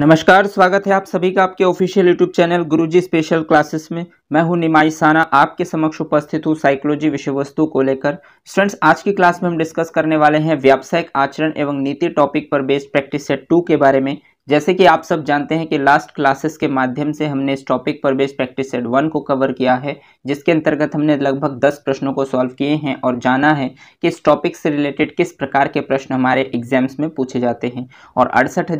नमस्कार स्वागत है आप सभी का आपके official YouTube channel Guruji special classes में मैं हूं निमाई साना आपके समक्ष उपस्थित हूं साइकोलॉजी विषय वस्तु को लेकर स्टूडेंट्स आज की क्लास में हम डिस्कस करने वाले हैं व्यावसायिक आचरण एवं नीति टॉपिक पर बेस्ड प्रैक्टिस सेट टू के बारे में जैसे कि आप सब जानते हैं कि लास्ट क्लासेस के माध्यम से हमने इस टॉपिक पर बेस्ड प्रैक्टिस सेट वन को कवर किया है जिसके अंतर्गत हमने लगभग दस प्रश्नों को सॉल्व किए हैं और जाना है कि इस टॉपिक से रिलेटेड किस प्रकार के प्रश्न हमारे एग्जाम्स में पूछे जाते हैं और अड़सठ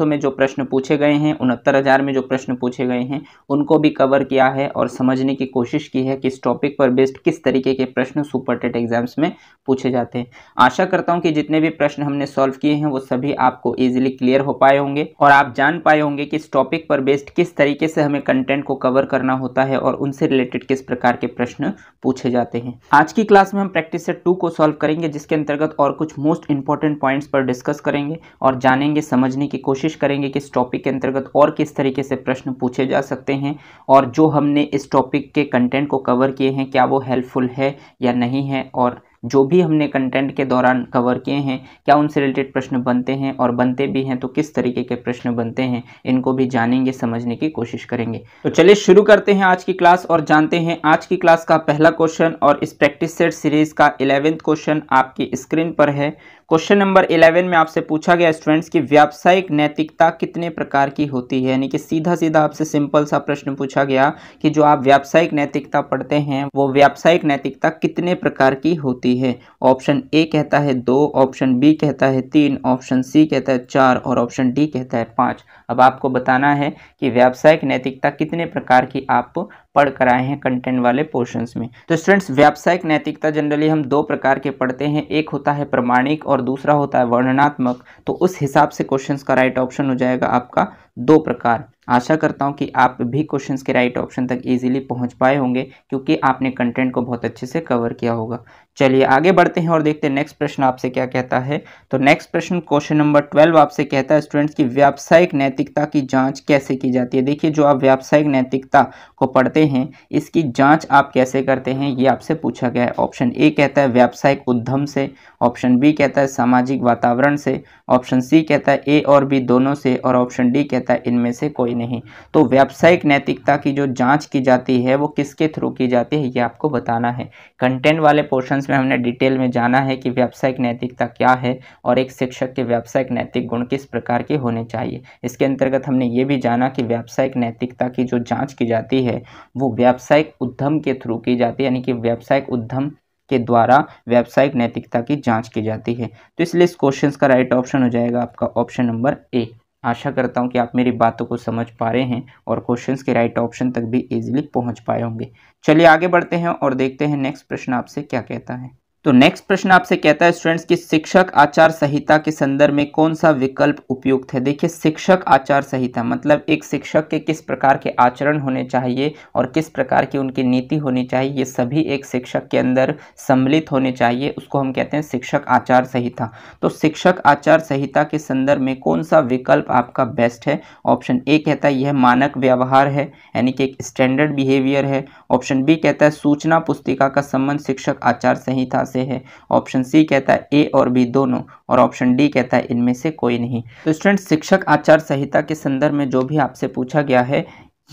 में जो प्रश्न पूछे गए हैं उनहत्तर में जो प्रश्न पूछे गए हैं उनको भी कवर किया है और समझने की कोशिश की है कि इस टॉपिक पर बेस्ड किस तरीके के प्रश्न सुपर टेट एग्जाम्स में पूछे जाते हैं आशा करता हूँ कि जितने भी प्रश्न हमने सॉल्व किए हैं वो सभी आपको ईजिली क्लियर हो पाए होंगे और आप जान पाए होंगे कि इस टॉपिक पर बेस्ड किस तरीके से हमें कंटेंट को कवर करना होता है और उनसे रिलेटेड किस प्रकार के प्रश्न पूछे जाते हैं आज की क्लास में हम प्रैक्टिस सेट टू को सॉल्व करेंगे जिसके अंतर्गत और कुछ मोस्ट इंपॉर्टेंट पॉइंट्स पर डिस्कस करेंगे और जानेंगे समझने की कोशिश करेंगे कि इस टॉपिक के अंतर्गत और किस तरीके से प्रश्न पूछे जा सकते हैं और जो हमने इस टॉपिक के कंटेंट को कवर किए हैं क्या वो हेल्पफुल है या नहीं है और जो भी हमने कंटेंट के दौरान कवर किए हैं क्या उनसे रिलेटेड प्रश्न बनते हैं और बनते भी हैं तो किस तरीके के प्रश्न बनते हैं इनको भी जानेंगे समझने की कोशिश करेंगे तो चलिए शुरू करते हैं आज की क्लास और जानते हैं आज की क्लास का पहला क्वेश्चन और इस प्रैक्टिस सेट सीरीज का इलेवेंथ क्वेश्चन आपकी स्क्रीन पर है क्वेश्चन नंबर इलेवन में आपसे पूछा गया स्टूडेंट्स की व्यावसायिक नैतिकता कितने प्रकार की होती है यानी कि सीधा सीधा आपसे सिंपल सा प्रश्न पूछा गया कि जो आप व्यावसायिक नैतिकता पढ़ते हैं वो व्यावसायिक नैतिकता कितने प्रकार की होती है ऑप्शन ए कहता है दो ऑप्शन बी कहता है तीन ऑप्शन सी कहता है चार और ऑप्शन डी कहता है पाँच अब आपको बताना है कि व्यावसायिक नैतिकता कितने प्रकार की आप पढ़ कर आए हैं कंटेंट वाले पोर्शंस में तो स्टूडेंट्स व्यावसायिक नैतिकता जनरली हम दो प्रकार के पढ़ते हैं एक होता है प्रमाणिक और दूसरा होता है वर्णनात्मक तो उस हिसाब से क्वेश्चंस का राइट ऑप्शन हो जाएगा आपका दो प्रकार आशा करता हूँ कि आप भी क्वेश्चंस के राइट ऑप्शन तक इजीली पहुँच पाए होंगे क्योंकि आपने कंटेंट को बहुत अच्छे से कवर किया होगा चलिए आगे बढ़ते हैं और देखते हैं नेक्स्ट प्रश्न आपसे क्या कहता है तो नेक्स्ट प्रश्न क्वेश्चन नंबर ट्वेल्व आपसे कहता है स्टूडेंट्स की व्यावसायिक नैतिकता की जाँच कैसे की जाती है देखिए जो आप व्यावसायिक नैतिकता को पढ़ते हैं इसकी जाँच आप कैसे करते हैं ये आपसे पूछा गया है ऑप्शन ए कहता है व्यावसायिक उद्यम से ऑप्शन बी कहता है सामाजिक वातावरण से ऑप्शन सी कहता है ए और बी दोनों से और ऑप्शन डी कहता है इनमें से कोई नहीं तो व्यावसायिक नैतिकता की जो जांच की जाती है वो किसके थ्रू की जाती है ये आपको बताना है कंटेंट वाले पोर्शन में हमने डिटेल में जाना है कि व्यावसायिक नैतिकता क्या है और एक शिक्षक के व्यावसायिक नैतिक गुण किस प्रकार के होने चाहिए इसके अंतर्गत हमने ये भी जाना कि व्यावसायिक नैतिकता की जो जाँच की जाती है वो व्यावसायिक उद्यम के थ्रू की जाती है यानी कि व्यावसायिक उद्यम के द्वारा व्यावसायिक नैतिकता की जांच की जाती है तो इसलिए इस क्वेश्चन का राइट ऑप्शन हो जाएगा आपका ऑप्शन नंबर ए आशा करता हूँ कि आप मेरी बातों को समझ पा रहे हैं और क्वेश्चंस के राइट ऑप्शन तक भी इजीली पहुँच पाए होंगे चलिए आगे बढ़ते हैं और देखते हैं नेक्स्ट प्रश्न आपसे क्या कहता है तो नेक्स्ट प्रश्न आपसे कहता है स्टूडेंट्स कि शिक्षक आचार संहिता के संदर्भ में कौन सा विकल्प उपयुक्त है देखिए शिक्षक आचार संहिता मतलब एक शिक्षक के किस प्रकार के आचरण होने चाहिए और किस प्रकार की उनकी नीति होनी चाहिए ये सभी एक शिक्षक के अंदर सम्मिलित होने चाहिए उसको हम कहते हैं शिक्षक आचार संहिता तो शिक्षक आचार संहिता के संदर्भ में कौन सा विकल्प आपका बेस्ट है ऑप्शन ए कहता है यह मानक व्यवहार है यानी कि एक स्टैंडर्ड बिहेवियर है ऑप्शन बी कहता है सूचना पुस्तिका का संबंध शिक्षक आचार संहिता से है ऑप्शन सी कहता है ए और बी दोनों और ऑप्शन डी कहता है इनमें से कोई नहीं तो स्टूडेंट शिक्षक आचार संहिता के संदर्भ में जो भी आपसे पूछा गया है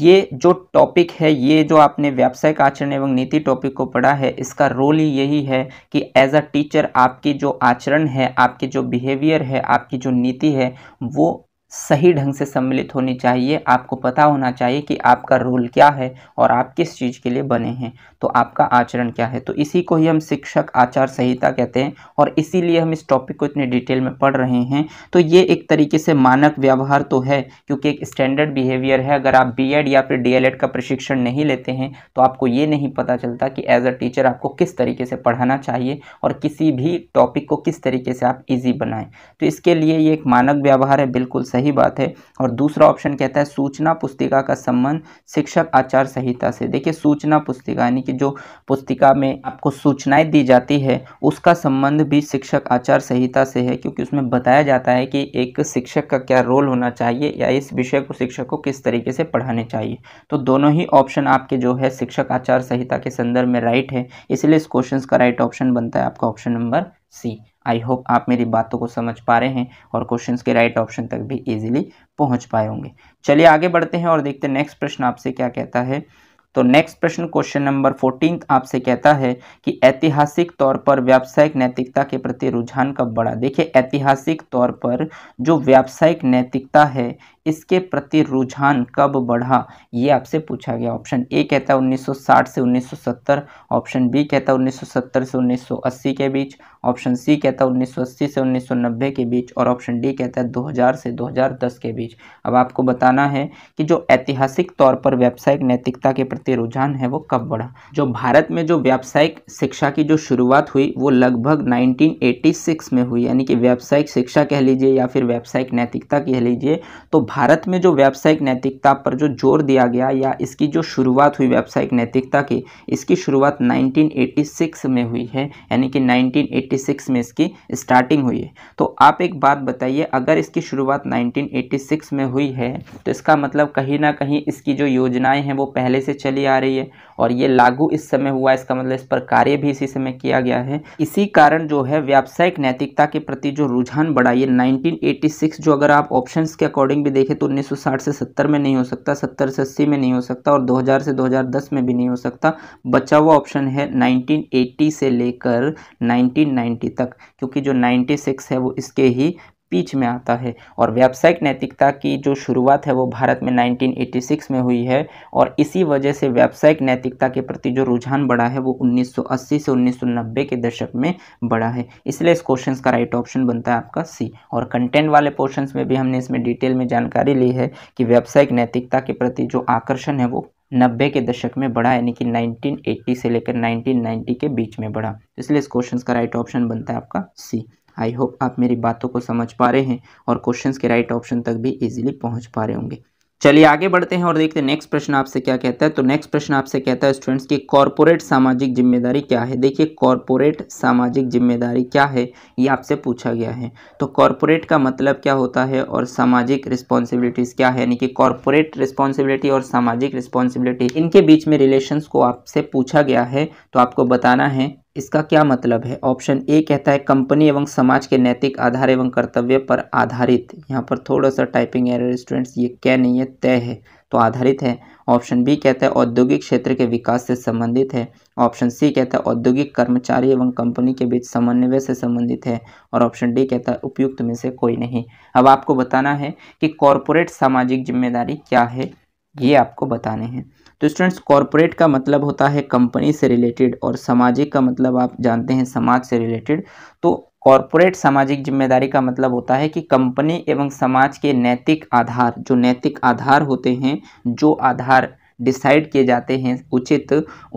ये जो टॉपिक है ये जो आपने व्यावसायिक आचरण एवं नीति टॉपिक को पढ़ा है इसका रोल ही यही है कि एज अ टीचर आपकी जो आचरण है आपके जो बिहेवियर है आपकी जो नीति है वो सही ढंग से सम्मिलित होनी चाहिए आपको पता होना चाहिए कि आपका रोल क्या है और आप किस चीज़ के लिए बने हैं तो आपका आचरण क्या है तो इसी को ही हम शिक्षक आचार संहिता कहते हैं और इसीलिए हम इस टॉपिक को इतने डिटेल में पढ़ रहे हैं तो ये एक तरीके से मानक व्यवहार तो है क्योंकि एक स्टैंडर्ड बिहेवियर है अगर आप बी या फिर डी का प्रशिक्षण नहीं लेते हैं तो आपको ये नहीं पता चलता कि एज अ टीचर आपको किस तरीके से पढ़ाना चाहिए और किसी भी टॉपिक को किस तरीके से आप ईजी बनाएं तो इसके लिए ये एक मानक व्यवहार है बिल्कुल सही सही बात है और दूसरा ऑप्शन कहता है सूचना पुस्तिका का संबंध शिक्षक आचार संहिता से देखिए सूचना पुस्तिका यानी कि जो पुस्तिका में आपको सूचनाएं दी जाती है उसका संबंध भी शिक्षक आचार संहिता से है क्योंकि उसमें बताया जाता है कि एक शिक्षक का क्या रोल होना चाहिए या इस विषय को शिक्षक को किस तरीके से पढ़ाने चाहिए तो दोनों ही ऑप्शन आपके जो है शिक्षक आचार संहिता के संदर्भ में राइट है इसलिए इस क्वेश्चन का राइट ऑप्शन बनता है आपका option number C I hope आप मेरी बातों को समझ पा रहे हैं और क्वेश्चंस के राइट ऑप्शन तक भी इजीली पहुंच पाए होंगे चलिए आगे बढ़ते हैं और देखते हैं नेक्स्ट प्रश्न आपसे क्या कहता है तो नेक्स्ट प्रश्न क्वेश्चन नंबर फोर्टीन आपसे कहता है कि ऐतिहासिक तौर पर व्यावसायिक नैतिकता के प्रति रुझान कब बढ़ा देखिए ऐतिहासिक तौर पर जो व्यावसायिक नैतिकता है इसके प्रति रुझान कब बढ़ा ये आपसे पूछा गया ऑप्शन ए कहता है 1960 से 1970 ऑप्शन बी कहता है 1970 से 1980 के बीच ऑप्शन सी कहता है 1980 से 1990 के बीच और ऑप्शन डी कहता है 2000 से 2010 के बीच अब आपको बताना है कि जो ऐतिहासिक तौर पर व्यावसायिक नैतिकता के प्रति रुझान है वो कब बढ़ा जो भारत में जो व्यावसायिक शिक्षा की जो शुरुआत हुई वो लगभग 1986 में हुई यानी कि व्यावसायिक शिक्षा कह लीजिए या फिर व्यावसायिक नैतिकता कह लीजिए तो भारत में जो व्यावसायिक नैतिकता पर जो जोर दिया गया या इसकी जो शुरुआत हुई व्यावसायिक नैतिकता की इसकी शुरुआत 1986 में हुई है यानी कि 1986 में इसकी स्टार्टिंग हुई है तो आप एक बात बताइए अगर इसकी शुरुआत 1986 में हुई है तो इसका मतलब कहीं ना कहीं इसकी जो योजनाएं हैं वो पहले से चली आ रही है और ये लागू इस समय हुआ इसका मतलब इस पर कार्य भी इसी समय किया गया है इसी कारण जो है व्यावसायिक नैतिकता के प्रति जो रुझान बढ़ा ये 1986 जो अगर आप ऑप्शंस के अकॉर्डिंग भी देखें तो 1960 से 70 में नहीं हो सकता 70 से 80 में नहीं हो सकता और 2000 से 2010 में भी नहीं हो सकता बचा हुआ ऑप्शन है नाइनटीन से लेकर 1990 तक क्योंकि जो 96 है वो इसके ही बीच में आता है और व्यावसायिक नैतिकता की जो शुरुआत है वो भारत में 1986 में हुई है और इसी वजह से व्यावसायिक नैतिकता के प्रति जो रुझान बढ़ा है वो 1980 से 1990 के दशक में बढ़ा है इसलिए इस क्वेश्चन का राइट ऑप्शन बनता है आपका सी और कंटेंट वाले पोर्शन में भी हमने इसमें डिटेल में जानकारी ली है कि व्यावसायिक नैतिकता के प्रति जो आकर्षण है वो नब्बे के दशक में बढ़ा यानी कि 1980 से लेकर 1990 के बीच में बढ़ा इसलिए इस क्वेश्चन का राइट ऑप्शन बनता है आपका सी आई होप आप मेरी बातों को समझ पा रहे हैं और क्वेश्चंस के राइट ऑप्शन तक भी इजीली पहुंच पा रहे होंगे चलिए आगे बढ़ते हैं और देखते हैं नेक्स्ट प्रश्न आपसे क्या कहता है तो नेक्स्ट प्रश्न आपसे कहता है स्टूडेंट्स की कॉरपोरेट सामाजिक जिम्मेदारी क्या है देखिए कॉरपोरेट सामाजिक जिम्मेदारी क्या है ये आपसे पूछा गया है तो कॉरपोरेट का मतलब क्या होता है और सामाजिक रिस्पॉन्सिबिलिटीज़ क्या है यानी कि कॉरपोरेट रिस्पॉन्सिबिलिटी और सामाजिक रिस्पॉन्सिबिलिटी इनके बीच में रिलेशन को आपसे पूछा गया है तो आपको बताना है इसका क्या मतलब है ऑप्शन ए कहता है कंपनी एवं समाज के नैतिक आधार एवं कर्तव्य पर आधारित यहाँ पर थोड़ा सा टाइपिंग एरर स्टूडेंट्स ये क्या नहीं है तय है तो आधारित है ऑप्शन बी कहता है औद्योगिक क्षेत्र के विकास से संबंधित है ऑप्शन सी कहता है औद्योगिक कर्मचारी एवं कंपनी के बीच समन्वय से संबंधित है और ऑप्शन डी कहता है उपयुक्त में से कोई नहीं अब आपको बताना है कि कॉरपोरेट सामाजिक जिम्मेदारी क्या है ये आपको बताने हैं तो स्टूडेंट्स कॉरपोरेट का मतलब होता है कंपनी से रिलेटेड और सामाजिक का मतलब आप जानते हैं समाज से रिलेटेड तो कॉरपोरेट सामाजिक जिम्मेदारी का मतलब होता है कि कंपनी एवं समाज के नैतिक आधार जो नैतिक आधार होते हैं जो आधार डिसाइड किए जाते हैं उचित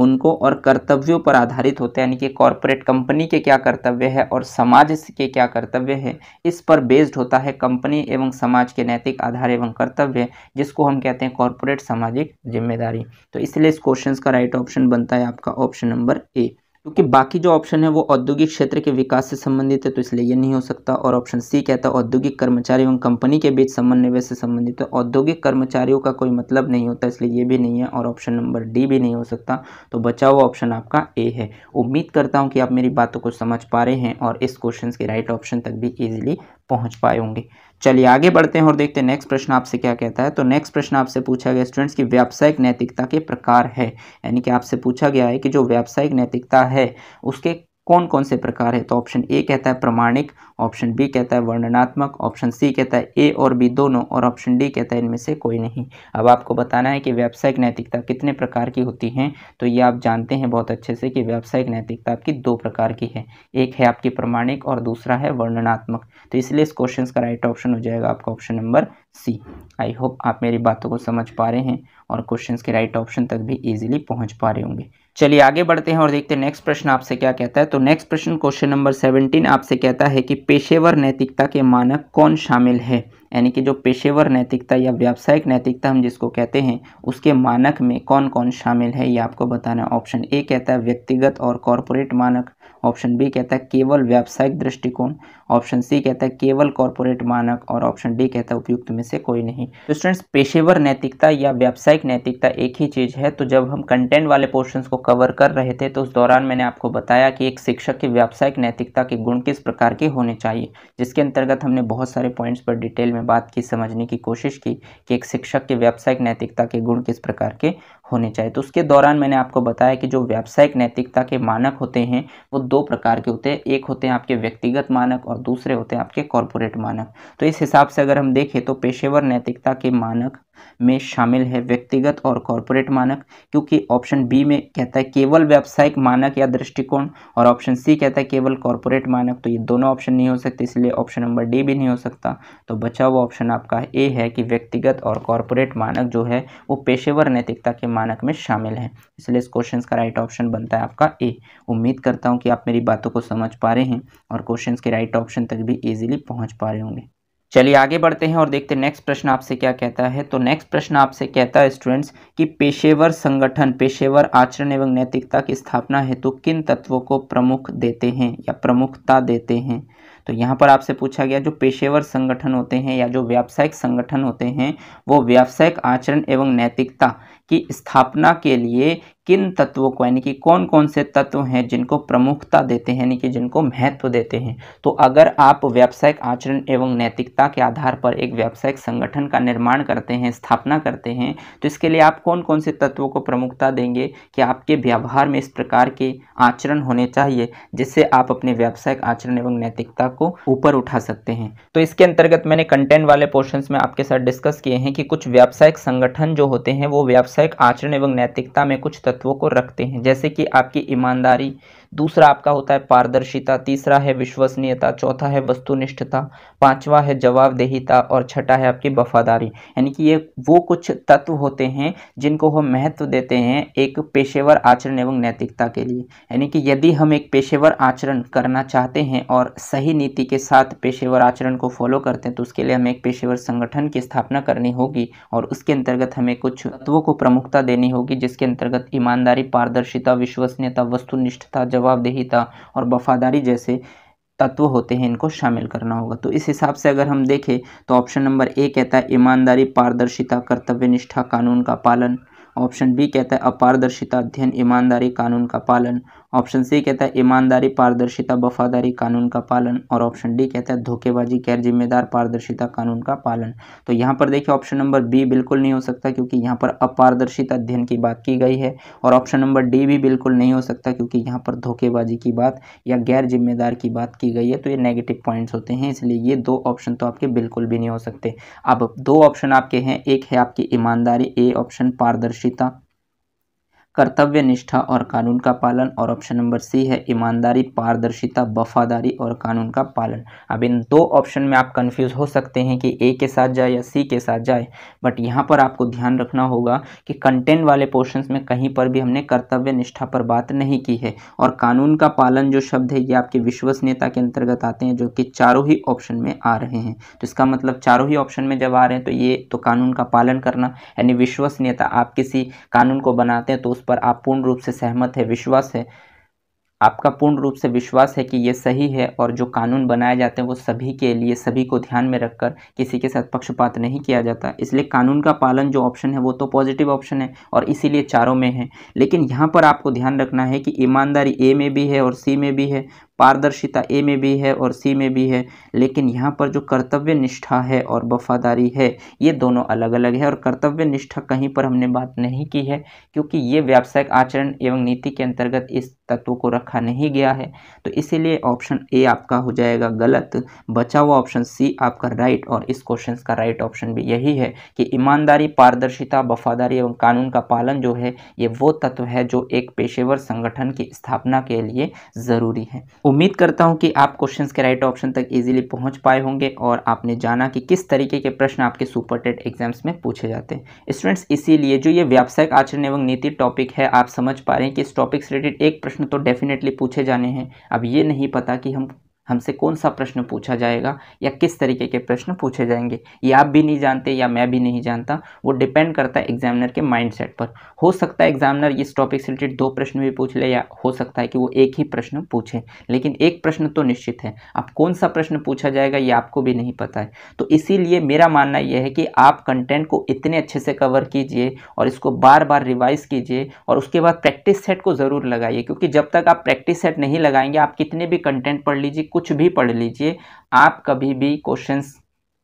उनको और कर्तव्यों पर आधारित होते हैं यानी कि कॉरपोरेट कंपनी के क्या कर्तव्य है और समाज के क्या कर्तव्य है इस पर बेस्ड होता है कंपनी एवं समाज के नैतिक आधार एवं कर्तव्य जिसको हम कहते हैं कॉरपोरेट सामाजिक जिम्मेदारी तो इसलिए इस क्वेश्चन का राइट ऑप्शन बनता है आपका ऑप्शन नंबर ए क्योंकि बाकी जो ऑप्शन है वो औद्योगिक क्षेत्र के विकास से संबंधित है तो इसलिए ये नहीं हो सकता और ऑप्शन सी कहता है औद्योगिक कर्मचारी एवं कंपनी के बीच समन्वय से संबंधित है औद्योगिक कर्मचारियों का कोई मतलब नहीं होता इसलिए ये भी नहीं है और ऑप्शन नंबर डी भी नहीं हो सकता तो बचा हुआ ऑप्शन आपका ए है उम्मीद करता हूँ कि आप मेरी बातों को समझ पा रहे हैं और इस क्वेश्चन के राइट ऑप्शन तक भी ईजिली पहुंच पाए होंगे चलिए आगे बढ़ते हैं और देखते हैं नेक्स्ट प्रश्न आपसे क्या कहता है तो नेक्स्ट प्रश्न आपसे पूछा गया स्टूडेंट्स की व्यावसायिक नैतिकता के प्रकार है यानी कि आपसे पूछा गया है कि जो व्यावसायिक नैतिकता है उसके कौन कौन से प्रकार है तो ऑप्शन ए कहता है प्रमाणिक ऑप्शन बी कहता है वर्णनात्मक ऑप्शन सी कहता है ए और बी दोनों और ऑप्शन डी कहता है इनमें से कोई नहीं अब आपको बताना है कि व्यावसायिक नैतिकता कितने प्रकार की होती है तो ये आप जानते हैं बहुत अच्छे से कि व्यावसायिक नैतिकता आपकी दो प्रकार की है एक है आपकी प्रमाणिक और दूसरा है वर्णनात्मक तो इसलिए इस क्वेश्चन का राइट ऑप्शन हो जाएगा आपका option number C I hope आप मेरी बातों को समझ पा रहे हैं और क्वेश्चन के राइट ऑप्शन तक भी ईजिली पहुँच पा रहे होंगे चलिए आगे बढ़ते हैं और देखते हैं नेक्स्ट प्रश्न आपसे क्या कहता है तो नेक्स्ट प्रश्न क्वेश्चन नंबर सेवनटीन आपसे कहता है कि पेशेवर नैतिकता के मानक कौन शामिल है यानी कि जो पेशेवर नैतिकता या व्यावसायिक नैतिकता हम जिसको कहते हैं उसके मानक में कौन कौन शामिल है ये आपको बताना है ऑप्शन ए कहता है व्यक्तिगत और कॉरपोरेट मानक ऑप्शन बी कहता है केवल व्यावसायिक दृष्टिकोण ऑप्शन सी कहता है केवल कॉरपोरेट मानक और ऑप्शन डी कहता है उपयुक्त में से कोई नहीं तो स्टूडेंट्स पेशेवर नैतिकता या व्यावसायिक नैतिकता एक ही चीज़ है तो जब हम कंटेंट वाले पोर्शन को कवर कर रहे थे तो उस दौरान मैंने आपको बताया कि एक शिक्षक की व्यावसायिक नैतिकता के गुण किस प्रकार के होने चाहिए जिसके अंतर्गत हमने बहुत सारे पॉइंट्स पर डिटेल में बात की समझने की कोशिश की कि एक शिक्षक के व्यावसायिक नैतिकता के गुण किस प्रकार के होने चाहिए तो उसके दौरान मैंने आपको बताया कि जो व्यावसायिक नैतिकता के मानक होते हैं वो दो प्रकार के होते हैं एक होते हैं आपके व्यक्तिगत मानक और दूसरे होते हैं आपके कॉरपोरेट मानक तो इस हिसाब से अगर हम देखें तो पेशेवर नैतिकता के मानक में शामिल है व्यक्तिगत और कॉरपोरेट मानक क्योंकि ऑप्शन बी में कहता है केवल व्यावसायिक मानक या दृष्टिकोण और ऑप्शन सी कहता है केवल कॉरपोरेट मानक तो ये दोनों ऑप्शन नहीं हो सकते इसलिए ऑप्शन नंबर डी भी नहीं हो सकता तो बचा हुआ ऑप्शन आपका ए है कि व्यक्तिगत और कॉरपोरेट मानक जो है वो पेशेवर नैतिकता के मानक में शामिल है इसलिए इस क्वेश्चन का राइट ऑप्शन बनता है आपका ए उम्मीद करता हूँ कि आप मेरी बातों को समझ पा रहे हैं और क्वेश्चन के राइट ऑप्शन तक भी ईजिली पहुँच पा रहे होंगे चलिए आगे बढ़ते हैं और देखते हैं नेक्स्ट प्रश्न आपसे क्या कहता है तो नेक्स्ट प्रश्न आपसे कहता है स्टूडेंट्स कि पेशेवर संगठन पेशेवर आचरण एवं नैतिकता की स्थापना हेतु तो किन तत्वों को प्रमुख देते हैं या प्रमुखता देते हैं तो यहाँ पर आपसे पूछा गया जो पेशेवर संगठन होते हैं या जो व्यावसायिक संगठन होते हैं वो व्यावसायिक आचरण एवं नैतिकता की स्थापना के लिए किन तत्वों को यानी कि कौन कौन से तत्व हैं जिनको प्रमुखता देते हैं यानी कि जिनको महत्व देते हैं तो अगर आप व्यावसायिक आचरण एवं नैतिकता के आधार पर एक व्यावसायिक संगठन का निर्माण करते हैं स्थापना करते हैं तो इसके लिए आप कौन कौन से तत्वों को प्रमुखता देंगे कि आपके व्यवहार में इस प्रकार के आचरण होने चाहिए जिससे आप अपने व्यावसायिक आचरण एवं नैतिकता को ऊपर उठा सकते हैं तो इसके अंतर्गत मैंने कंटेंट वाले पोर्शन में आपके साथ डिस्कस किए हैं कि कुछ व्यावसायिक संगठन जो होते हैं वो व्यावसायिक व्यावसायिक आचरण एवं नैतिकता में कुछ तत्वों को रखते हैं जैसे कि आपकी ईमानदारी दूसरा आपका होता है पारदर्शिता तीसरा है विश्वसनीयता चौथा है वस्तुनिष्ठता पांचवा है जवाबदेहिता और छठा है आपकी वफादारी यानी कि ये वो कुछ तत्व होते हैं जिनको हम महत्व देते हैं एक पेशेवर आचरण एवं नैतिकता के लिए यानी कि यदि हम एक पेशेवर आचरण करना चाहते हैं और सही नीति के साथ पेशेवर आचरण को फॉलो करते हैं तो उसके लिए हमें एक पेशेवर संगठन की स्थापना करनी होगी और उसके अंतर्गत हमें कुछ तत्वों को प्रमुखता देनी होगी जिसके अंतर्गत ईमानदारी पारदर्शिता विश्वसनीयता वस्तुनिष्ठता जवाबदेहिता और वफादारी जैसे तत्व होते हैं इनको शामिल करना होगा तो इस हिसाब से अगर हम देखें तो ऑप्शन नंबर ए कहता है ईमानदारी पारदर्शिता कर्तव्यनिष्ठा कानून का पालन ऑप्शन बी कहता है अपारदर्शिता अध्ययन ईमानदारी कानून का पालन ऑप्शन सी कहता है ईमानदारी पारदर्शिता वफादारी कानून का पालन और ऑप्शन डी कहता है धोखेबाजी गैर जिम्मेदार पारदर्शिता कानून का पालन तो यहाँ पर देखिए ऑप्शन नंबर बी बिल्कुल नहीं हो सकता क्योंकि यहाँ पर अपारदर्शिता अध्ययन की बात की गई है और ऑप्शन नंबर डी भी बिल्कुल नहीं हो सकता क्योंकि यहाँ पर धोखेबाजी की बात या गैर जिम्मेदार की बात की गई है तो ये नेगेटिव पॉइंट्स होते हैं इसलिए ये दो ऑप्शन तो आपके बिल्कुल भी नहीं हो सकते अब दो ऑप्शन आपके हैं एक है आपकी ईमानदारी ए ऑप्शन पारदर्शिता कर्तव्य निष्ठा और कानून का पालन और ऑप्शन नंबर सी है ईमानदारी पारदर्शिता वफादारी और कानून का पालन अब इन दो ऑप्शन में आप कंफ्यूज हो सकते हैं कि ए के साथ जाए या सी के साथ जाए बट यहाँ पर आपको ध्यान रखना होगा कि कंटेंट वाले पोर्शन में कहीं पर भी हमने कर्तव्य निष्ठा पर बात नहीं की है और कानून का पालन जो शब्द है ये आपकी विश्वसनीयता के अंतर्गत आते हैं जो कि चारों ही ऑप्शन में आ रहे हैं तो इसका मतलब चारों ही ऑप्शन में जब आ रहे हैं तो ये तो कानून का पालन करना यानी विश्वसनीयता आप किसी कानून को बनाते हैं तो उस पर आप पूर्ण रूप से सहमत है विश्वास है आपका पूर्ण रूप से विश्वास है कि ये सही है और जो कानून बनाए जाते हैं वो सभी के लिए सभी को ध्यान में रखकर किसी के साथ पक्षपात नहीं किया जाता इसलिए कानून का पालन जो ऑप्शन है वो तो पॉजिटिव ऑप्शन है और इसीलिए चारों में है लेकिन यहाँ पर आपको ध्यान रखना है कि ईमानदारी ए में भी है और सी में भी है पारदर्शिता ए में भी है और सी में भी है लेकिन यहाँ पर जो कर्तव्य निष्ठा है और वफादारी है ये दोनों अलग अलग है और कर्तव्य निष्ठा कहीं पर हमने बात नहीं की है क्योंकि ये व्यावसायिक आचरण एवं नीति के अंतर्गत इस तत्व को रखा नहीं गया है तो इसीलिए ऑप्शन ए आपका हो जाएगा गलत बचा हुआ ऑप्शन सी आपका राइट और इस क्वेश्चन का राइट ऑप्शन भी यही है कि ईमानदारी पारदर्शिता वफादारी एवं कानून का पालन जो है ये वो तत्व है जो एक पेशेवर संगठन की स्थापना के लिए ज़रूरी है उम्मीद करता हूँ कि आप क्वेश्चंस के राइट ऑप्शन तक इजीली पहुँच पाए होंगे और आपने जाना कि किस तरीके के प्रश्न आपके सुपर टेट एग्जाम्स में पूछे जाते हैं स्टूडेंट्स इसीलिए जो ये व्यावसायिक आचरण एवं नीति टॉपिक है आप समझ पा रहे हैं कि इस टॉपिक से रिलेटेड एक प्रश्न तो डेफिनेटली पूछे जाने हैं अब ये नहीं पता कि हम हमसे कौन सा प्रश्न पूछा जाएगा या किस तरीके के प्रश्न पूछे जाएंगे ये आप भी नहीं जानते या मैं भी नहीं जानता वो डिपेंड करता है एग्जामिनर के माइंडसेट पर हो सकता है एग्जामिनर इस टॉपिक से रिलेटेड दो प्रश्न भी पूछ ले या हो सकता है कि वो एक ही प्रश्न पूछे लेकिन एक प्रश्न तो निश्चित है अब कौन सा प्रश्न पूछा जाएगा ये आपको भी नहीं पता है तो इसीलिए मेरा मानना यह है कि आप कंटेंट को इतने अच्छे से कवर कीजिए और इसको बार बार रिवाइज कीजिए और उसके बाद प्रैक्टिस सेट को ज़रूर लगाइए क्योंकि जब तक आप प्रैक्टिस सेट नहीं लगाएंगे आप कितने भी कंटेंट पढ़ लीजिए कुछ भी पढ़ लीजिए आप कभी भी क्वेश्चंस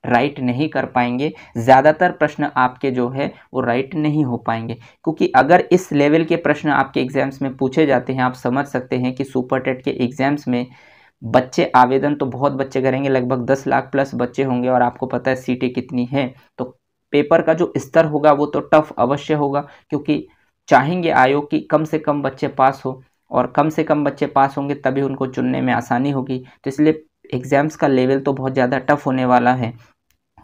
राइट नहीं कर पाएंगे ज़्यादातर प्रश्न आपके जो है वो राइट नहीं हो पाएंगे क्योंकि अगर इस लेवल के प्रश्न आपके एग्ज़ाम्स में पूछे जाते हैं आप समझ सकते हैं कि सुपर टेट के एग्ज़ाम्स में बच्चे आवेदन तो बहुत बच्चे करेंगे लगभग दस लाख प्लस बच्चे होंगे और आपको पता है सीटें कितनी है तो पेपर का जो स्तर होगा वो तो टफ अवश्य होगा क्योंकि चाहेंगे आयोग कि कम से कम बच्चे पास हो और कम से कम बच्चे पास होंगे तभी उनको चुनने में आसानी होगी तो इसलिए एग्ज़ाम्स का लेवल तो बहुत ज़्यादा टफ होने वाला है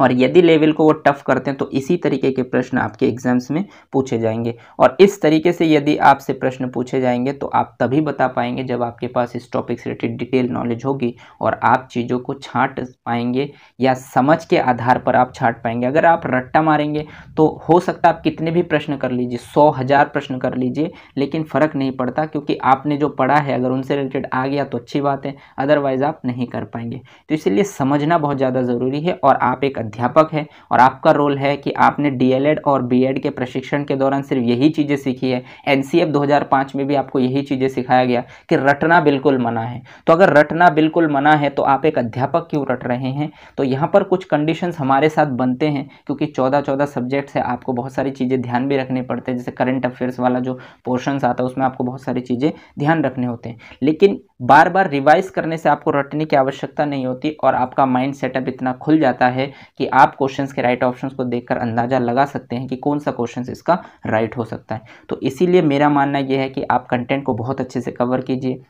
और यदि लेवल को वो टफ करते हैं तो इसी तरीके के प्रश्न आपके एग्जाम्स में पूछे जाएंगे और इस तरीके से यदि आपसे प्रश्न पूछे जाएंगे तो आप तभी बता पाएंगे जब आपके पास इस टॉपिक से रिलेटेड डिटेल नॉलेज होगी और आप चीज़ों को छाँट पाएंगे या समझ के आधार पर आप छाट पाएंगे अगर आप रट्टा मारेंगे तो हो सकता है आप कितने भी प्रश्न कर लीजिए सौ हज़ार प्रश्न कर लीजिए लेकिन फ़र्क नहीं पड़ता क्योंकि आपने जो पढ़ा है अगर उनसे रिलेटेड आ गया तो अच्छी बात है अदरवाइज़ आप नहीं कर पाएंगे तो इसलिए समझना बहुत ज़्यादा ज़रूरी है और आप एक अध्यापक है और आपका रोल है कि आपने डीएलएड और बीएड के प्रशिक्षण के दौरान सिर्फ यही चीज़ें सीखी है एनसीएफ 2005 में भी आपको यही चीज़ें सिखाया गया कि रटना बिल्कुल मना है तो अगर रटना बिल्कुल मना है तो आप एक अध्यापक क्यों रट रहे हैं तो यहाँ पर कुछ कंडीशन हमारे साथ बनते हैं क्योंकि चौदह चौदह सब्जेक्ट्स है आपको बहुत सारी चीज़ें ध्यान भी रखने पड़ते हैं जैसे करंट अफेयर्स वाला जो पोर्शन आता है उसमें आपको बहुत सारी चीज़ें ध्यान रखने होते हैं लेकिन बार बार रिवाइज करने से आपको रटने की आवश्यकता नहीं होती और आपका माइंड सेटअप इतना खुल जाता है कि आप क्वेश्चंस के राइट ऑप्शंस को देखकर अंदाज़ा लगा सकते हैं कि कौन सा क्वेश्चन इसका राइट हो सकता है तो इसीलिए मेरा मानना यह है कि आप कंटेंट को बहुत अच्छे से कवर कीजिए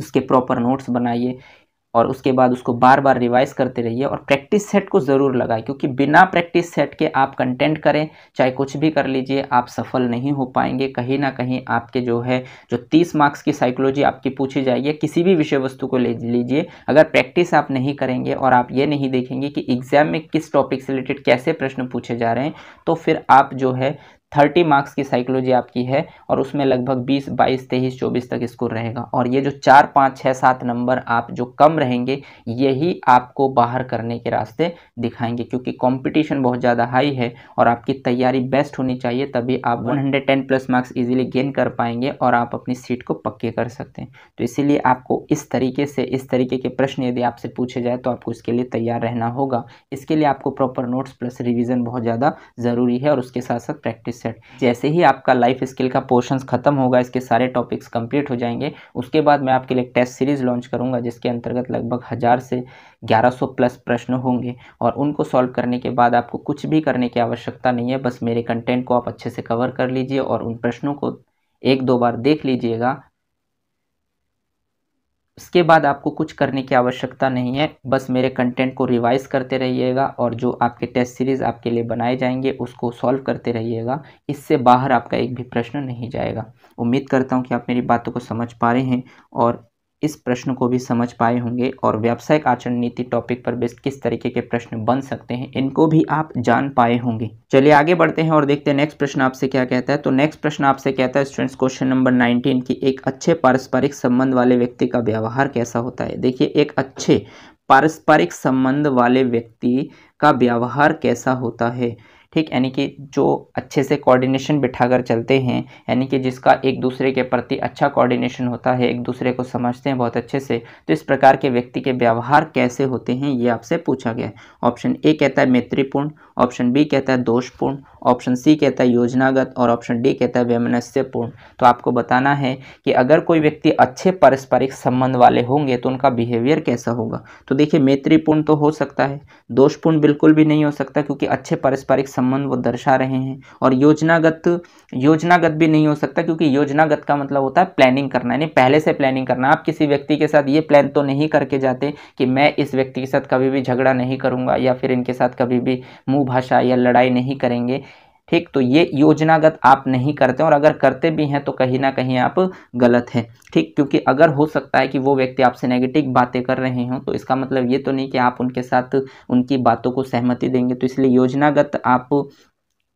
उसके प्रॉपर नोट्स बनाइए और उसके बाद उसको बार बार रिवाइज करते रहिए और प्रैक्टिस सेट को ज़रूर लगाए क्योंकि बिना प्रैक्टिस सेट के आप कंटेंट करें चाहे कुछ भी कर लीजिए आप सफल नहीं हो पाएंगे कहीं ना कहीं आपके जो है जो तीस मार्क्स की साइकोलॉजी आपकी पूछी जाएगी किसी भी विषय वस्तु को ले लीजिए अगर प्रैक्टिस आप नहीं करेंगे और आप ये नहीं देखेंगे कि एग्ज़ाम में किस टॉपिक से रिलेटेड कैसे प्रश्न पूछे जा रहे हैं तो फिर आप जो है थर्टी मार्क्स की साइकोलॉजी आपकी है और उसमें लगभग बीस बाईस तेईस चौबीस तक स्कोर रहेगा और ये जो चार पाँच छः सात नंबर आप जो कम रहेंगे यही आपको बाहर करने के रास्ते दिखाएंगे क्योंकि कॉम्पिटिशन बहुत ज़्यादा हाई है और आपकी तैयारी बेस्ट होनी चाहिए तभी आप हाँ। One hundred ten plus marks easily gain कर पाएंगे और आप अपनी सीट को पक्के कर सकते हैं तो इसीलिए आपको इस तरीके से इस तरीके के प्रश्न यदि आपसे पूछे जाए तो आपको इसके लिए तैयार रहना होगा इसके लिए आपको प्रॉपर नोट्स प्लस रिविज़न बहुत ज़्यादा ज़रूरी है और उसके साथ साथ प्रैक्टिस सेट जैसे ही आपका लाइफ स्किल का पोर्शन खत्म होगा इसके सारे टॉपिक्स कंप्लीट हो जाएंगे उसके बाद मैं आपके लिए टेस्ट सीरीज लॉन्च करूंगा जिसके अंतर्गत लगभग हज़ार से 1100 प्लस प्रश्न होंगे और उनको सॉल्व करने के बाद आपको कुछ भी करने की आवश्यकता नहीं है बस मेरे कंटेंट को आप अच्छे से कवर कर लीजिए और उन प्रश्नों को एक दो बार देख लीजिएगा उसके बाद आपको कुछ करने की आवश्यकता नहीं है बस मेरे कंटेंट को रिवाइज करते रहिएगा और जो आपके टेस्ट सीरीज़ आपके लिए बनाए जाएंगे उसको सॉल्व करते रहिएगा इससे बाहर आपका एक भी प्रश्न नहीं जाएगा उम्मीद करता हूँ कि आप मेरी बातों को समझ पा रहे हैं और इस प्रश्न को भी समझ पाए होंगे और व्यावसायिक आचरण नीति टॉपिक पर बेस्ट किस तरीके के प्रश्न बन सकते हैं इनको भी आप जान पाए होंगे चलिए आगे बढ़ते हैं और देखते हैं नेक्स्ट प्रश्न आपसे क्या कहता है तो नेक्स्ट प्रश्न आपसे कहता है स्टूडेंट्स क्वेश्चन नंबर नाइनटीन की एक अच्छे पारस्परिक संबंध वाले व्यक्ति का व्यवहार कैसा होता है देखिए एक अच्छे पारस्परिक संबंध वाले व्यक्ति का व्यवहार कैसा होता है ठीक यानी कि जो अच्छे से कोऑर्डिनेशन बिठा कर चलते हैं यानी कि जिसका एक दूसरे के प्रति अच्छा कोऑर्डिनेशन होता है एक दूसरे को समझते हैं बहुत अच्छे से तो इस प्रकार के व्यक्ति के व्यवहार कैसे होते हैं ये आपसे पूछा गया है ऑप्शन ए कहता है मैत्रीपूर्ण ऑप्शन बी कहता है दोषपूर्ण ऑप्शन सी कहता है योजनागत और ऑप्शन डी कहता है वैमनस्यपूर्ण तो आपको बताना है कि अगर कोई व्यक्ति अच्छे पारस्परिक संबंध वाले होंगे तो उनका बिहेवियर कैसा होगा तो देखिए मैत्रीपूर्ण तो हो सकता है दोषपूर्ण बिल्कुल भी नहीं हो सकता क्योंकि अच्छे पारस्परिक संबंध वो दर्शा रहे हैं और योजनागत योजनागत भी नहीं हो सकता क्योंकि योजनागत का मतलब होता है प्लानिंग करना यानी पहले से प्लानिंग करना आप किसी व्यक्ति के साथ ये प्लान तो नहीं करके जाते कि मैं इस व्यक्ति के साथ कभी भी झगड़ा नहीं करूँगा या फिर इनके साथ कभी भी मुँह भाषा या लड़ाई नहीं करेंगे ठीक तो ये योजनागत आप नहीं करते और अगर करते भी हैं तो कहीं ना कहीं आप गलत हैं ठीक क्योंकि अगर हो सकता है कि वो व्यक्ति आपसे नेगेटिव बातें कर रहे हों तो इसका मतलब ये तो नहीं कि आप उनके साथ उनकी बातों को सहमति देंगे तो इसलिए योजनागत आप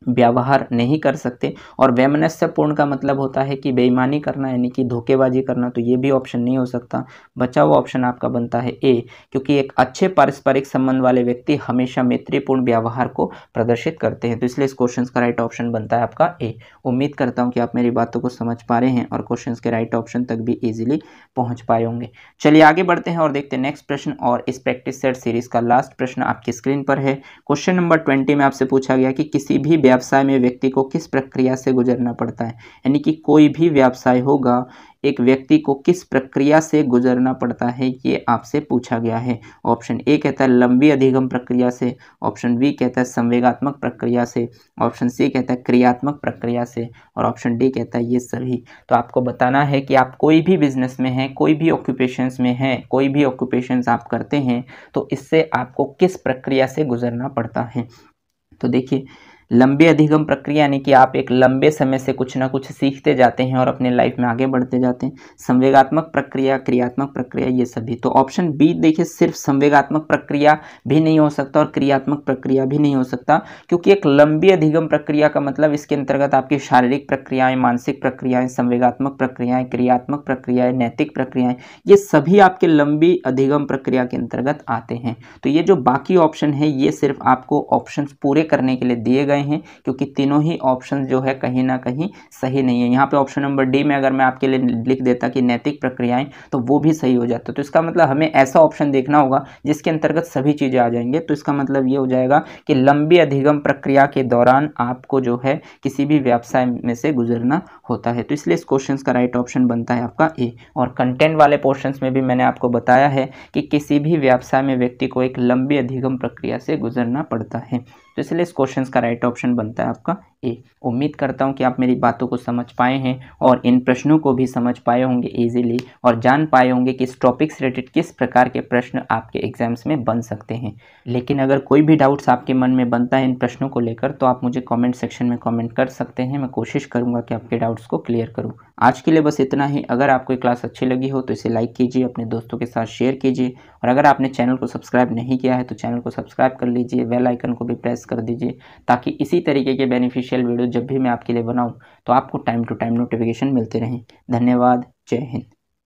व्यवहार नहीं कर सकते और वैमनस्यपूर्ण का मतलब होता है कि बेईमानी करना यानी कि धोखेबाजी करना तो ये भी ऑप्शन नहीं हो सकता बचा हुआ ऑप्शन आपका बनता है ए क्योंकि एक अच्छे पारस्परिक संबंध वाले व्यक्ति हमेशा मैत्रीपूर्ण व्यवहार को प्रदर्शित करते हैं तो इसलिए इस क्वेश्चन का राइट ऑप्शन बनता है आपका ए उम्मीद करता हूँ कि आप मेरी बातों को समझ पा रहे हैं और क्वेश्चन के राइट ऑप्शन तक भी ईजिली पहुँच पाए होंगे चलिए आगे बढ़ते हैं और देखते हैं नेक्स्ट प्रश्न और इस प्रैक्टिस सेट सीरीज का लास्ट प्रश्न आपकी स्क्रीन पर है क्वेश्चन नंबर ट्वेंटी में आपसे पूछा गया कि किसी भी व्यवसाय में व्यक्ति को किस प्रक्रिया से गुजरना पड़ता है यानी कि कोई भी व्यवसाय होगा एक व्यक्ति को किस प्रक्रिया से गुजरना पड़ता है ये आपसे पूछा गया है ऑप्शन ए कहता है लंबी अधिगम प्रक्रिया से ऑप्शन बी कहता है संवेगात्मक प्रक्रिया से ऑप्शन सी कहता है क्रियात्मक प्रक्रिया से और ऑप्शन डी कहता है ये सभी तो आपको बताना है कि आप कोई भी बिजनेस में हैं कोई भी ऑक्यूपेशंस में हैं कोई भी ऑक्यूपेशंस आप करते हैं तो इससे आपको किस प्रक्रिया से गुजरना पड़ता है तो देखिए लंबे अधिगम प्रक्रिया यानी कि आप एक लंबे समय से कुछ ना कुछ सीखते जाते हैं और अपने लाइफ में आगे बढ़ते जाते हैं संवेगात्मक प्रक्रिया क्रियात्मक प्रक्रिया ये सभी तो ऑप्शन बी देखिए सिर्फ संवेगात्मक प्रक्रिया भी नहीं हो सकता और क्रियात्मक प्रक्रिया भी नहीं हो सकता क्योंकि एक लंबी अधिगम प्रक्रिया का मतलब इसके अंतर्गत आपकी शारीरिक प्रक्रियाएं मानसिक प्रक्रियाएं संवेगात्मक प्रक्रियाएं क्रियात्मक प्रक्रियाएं नैतिक प्रक्रियाएं ये सभी आपके लंबी अधिगम प्रक्रिया के अंतर्गत आते हैं तो ये जो बाकी ऑप्शन है ये सिर्फ आपको ऑप्शन पूरे करने के लिए दिए गए गए हैं क्योंकि तीनों ही ऑप्शन जो है कहीं ना कहीं सही नहीं है यहाँ पे ऑप्शन नंबर डी में अगर मैं आपके लिए लिख देता कि नैतिक प्रक्रियाएं तो वो भी सही हो जाता तो इसका मतलब हमें ऐसा ऑप्शन देखना होगा जिसके अंतर्गत सभी चीज़ें आ जाएंगे तो इसका मतलब ये हो जाएगा कि लंबी अधिगम प्रक्रिया के दौरान आपको जो है किसी भी व्यवसाय में से गुजरना होता है तो इसलिए इस क्वेश्चन का राइट ऑप्शन बनता है आपका ए और कंटेंट वाले पोर्शन में भी मैंने आपको बताया है कि किसी भी व्यवसाय में व्यक्ति को एक लंबी अधिगम प्रक्रिया से गुजरना पड़ता है तो इसलिए इस क्वेश्चन का राइट ऑप्शन बनता है आपका ए उम्मीद करता हूँ कि आप मेरी बातों को समझ पाए हैं और इन प्रश्नों को भी समझ पाए होंगे ईजिली और जान पाए होंगे कि इस टॉपिक से रिलेटेड किस प्रकार के प्रश्न आपके एग्जाम्स में बन सकते हैं लेकिन अगर कोई भी डाउट्स आपके मन में बनता है इन प्रश्नों को लेकर तो आप मुझे कॉमेंट सेक्शन में कॉमेंट कर सकते हैं मैं कोशिश करूँगा कि आपके डाउट्स को क्लियर करूँ आज के लिए बस इतना ही अगर आपको क्लास अच्छी लगी हो तो इसे लाइक कीजिए अपने दोस्तों के साथ शेयर कीजिए और अगर आपने चैनल को सब्सक्राइब नहीं किया है तो चैनल को सब्सक्राइब कर लीजिए बेल आइकन को भी प्रेस कर दीजिए ताकि इसी तरीके के बेनिफिशियल ऑफिशियल वीडियो जब भी मैं आपके लिए बनाऊँ तो आपको टाइम टू टाइम नोटिफिकेशन मिलते रहें धन्यवाद जय हिंद